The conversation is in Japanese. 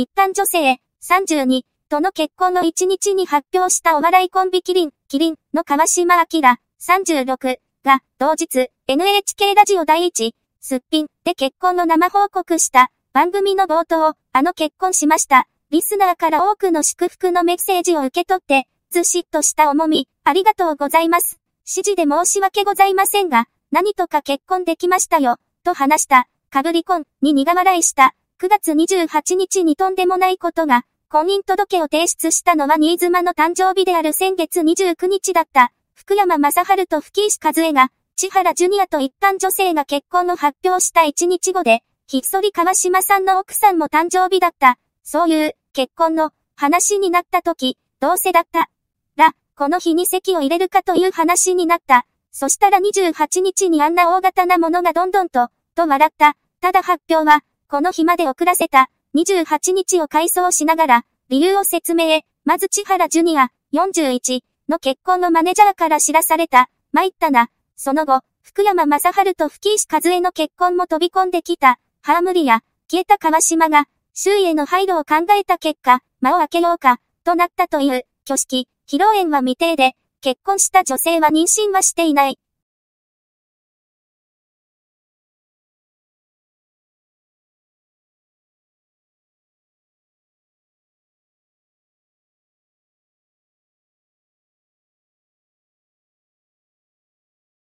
一旦女性、32、との結婚の1日に発表したお笑いコンビキリン、キリンの川島明、36が、同日、NHK ラジオ第1、すっぴんで結婚の生報告した番組の冒頭、あの結婚しました。リスナーから多くの祝福のメッセージを受け取って、ずしっとした重み、ありがとうございます。指示で申し訳ございませんが、何とか結婚できましたよ、と話した、かぶり婚に苦笑いした、9月28日にとんでもないことが、婚姻届を提出したのは新妻の誕生日である先月29日だった、福山雅治と吹石和恵が、千原ジュニアと一般女性が結婚を発表した1日後で、ひっそり川島さんの奥さんも誕生日だった、そういう、結婚の、話になった時、どうせだった。ら、この日に席を入れるかという話になった。そしたら28日にあんな大型なものがどんどんと、と笑った。ただ発表は、この日まで遅らせた、28日を回想しながら、理由を説明まず千原ジュニア、41、の結婚のマネージャーから知らされた、参ったな。その後、福山雅治と吹石和恵の結婚も飛び込んできた、ハームリア、消えた川島が、周囲への配慮を考えた結果、間を開けようか、となったという、挙式、披露宴は未定で、結婚した女性は妊娠はしていない。